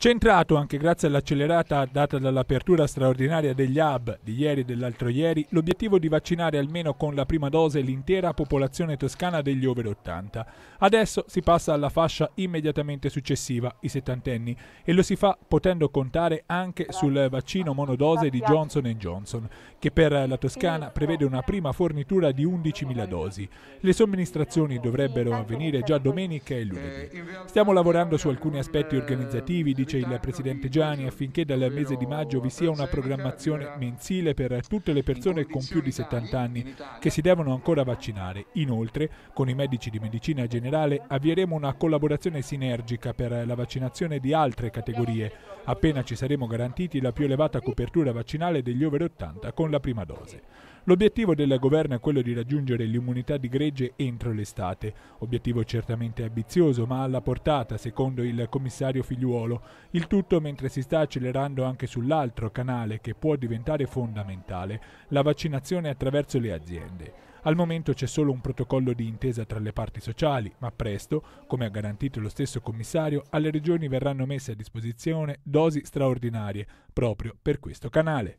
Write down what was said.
Centrato anche grazie all'accelerata data dall'apertura straordinaria degli hub di ieri e dell'altro ieri, l'obiettivo di vaccinare almeno con la prima dose l'intera popolazione toscana degli over 80. Adesso si passa alla fascia immediatamente successiva, i settantenni, e lo si fa potendo contare anche sul vaccino monodose di Johnson Johnson, che per la Toscana prevede una prima fornitura di 11.000 dosi. Le somministrazioni dovrebbero avvenire già domenica e lunedì. Stiamo lavorando su alcuni aspetti organizzativi di dice il presidente Gianni, affinché dal mese di maggio vi sia una programmazione mensile per tutte le persone con più di 70 anni che si devono ancora vaccinare. Inoltre, con i medici di medicina generale avvieremo una collaborazione sinergica per la vaccinazione di altre categorie, appena ci saremo garantiti la più elevata copertura vaccinale degli over 80 con la prima dose. L'obiettivo del governo è quello di raggiungere l'immunità di gregge entro l'estate, obiettivo certamente ambizioso ma alla portata secondo il commissario Figliuolo, il tutto mentre si sta accelerando anche sull'altro canale che può diventare fondamentale, la vaccinazione attraverso le aziende. Al momento c'è solo un protocollo di intesa tra le parti sociali, ma presto, come ha garantito lo stesso commissario, alle regioni verranno messe a disposizione dosi straordinarie proprio per questo canale.